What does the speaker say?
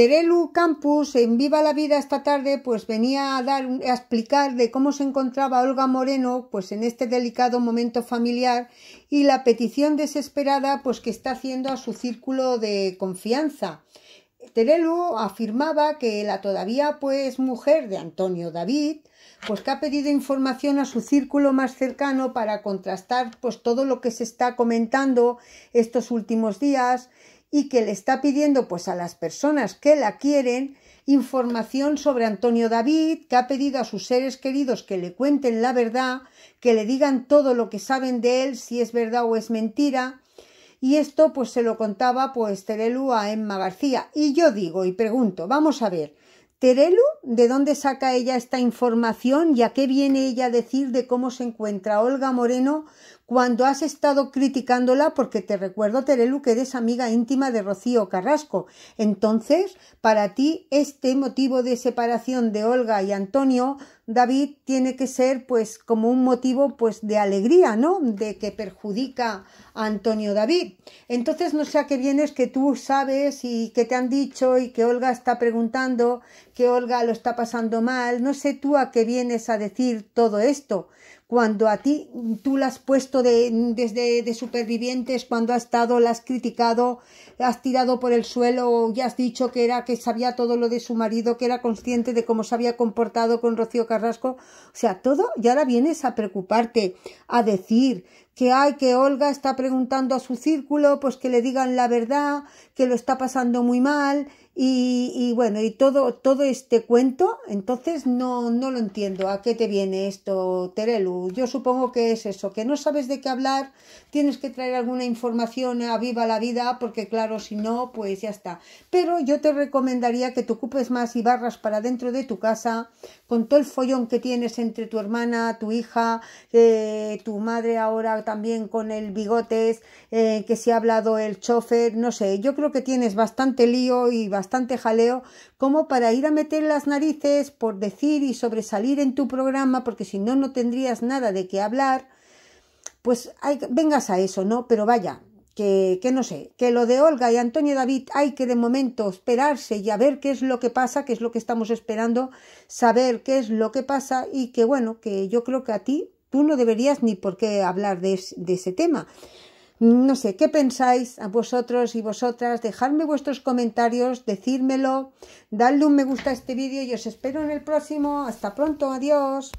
Terelu Campus en Viva la Vida esta tarde pues venía a dar a explicar de cómo se encontraba Olga Moreno pues en este delicado momento familiar y la petición desesperada pues que está haciendo a su círculo de confianza. Terelu afirmaba que la todavía pues mujer de Antonio David, pues que ha pedido información a su círculo más cercano para contrastar pues todo lo que se está comentando estos últimos días y que le está pidiendo pues a las personas que la quieren información sobre Antonio David, que ha pedido a sus seres queridos que le cuenten la verdad, que le digan todo lo que saben de él, si es verdad o es mentira, y esto pues se lo contaba pues Terelu a Emma García. Y yo digo y pregunto, vamos a ver, Terelu, ¿de dónde saca ella esta información y a qué viene ella a decir de cómo se encuentra Olga Moreno cuando has estado criticándola, porque te recuerdo, Terelu, que eres amiga íntima de Rocío Carrasco. Entonces, para ti, este motivo de separación de Olga y Antonio, David, tiene que ser, pues, como un motivo, pues, de alegría, ¿no? De que perjudica a Antonio David. Entonces, no sé a qué vienes que tú sabes y que te han dicho y que Olga está preguntando, que Olga lo está pasando mal. No sé tú a qué vienes a decir todo esto cuando a ti tú la has puesto de, desde de supervivientes, cuando has estado, la has criticado, has tirado por el suelo y has dicho que era que sabía todo lo de su marido, que era consciente de cómo se había comportado con Rocío Carrasco, o sea, todo, y ahora vienes a preocuparte, a decir que hay que Olga está preguntando a su círculo, pues que le digan la verdad, que lo está pasando muy mal y, y bueno, y todo, todo este cuento entonces no, no lo entiendo. ¿A qué te viene esto, Terelu? Yo supongo que es eso, que no sabes de qué hablar, tienes que traer alguna información a viva la vida, porque claro, si no, pues ya está. Pero yo te recomendaría que te ocupes más y barras para dentro de tu casa, con todo el follón que tienes entre tu hermana, tu hija, eh, tu madre ahora también con el bigotes, eh, que se ha hablado el chofer, no sé, yo creo que tienes bastante lío y bastante jaleo como para ir a meter las narices por decir y sobresalir en tu programa, porque si no, no tendrías nada de qué hablar, pues hay, vengas a eso, ¿no? Pero vaya, que, no sé, que lo de Olga y Antonio David hay que de momento esperarse y a ver qué es lo que pasa, qué es lo que estamos esperando, saber qué es lo que pasa y que bueno, que yo creo que a ti tú no deberías ni por qué hablar de ese tema. No sé, ¿qué pensáis a vosotros y vosotras? Dejadme vuestros comentarios, decírmelo, dadle un me gusta a este vídeo y os espero en el próximo. Hasta pronto, adiós.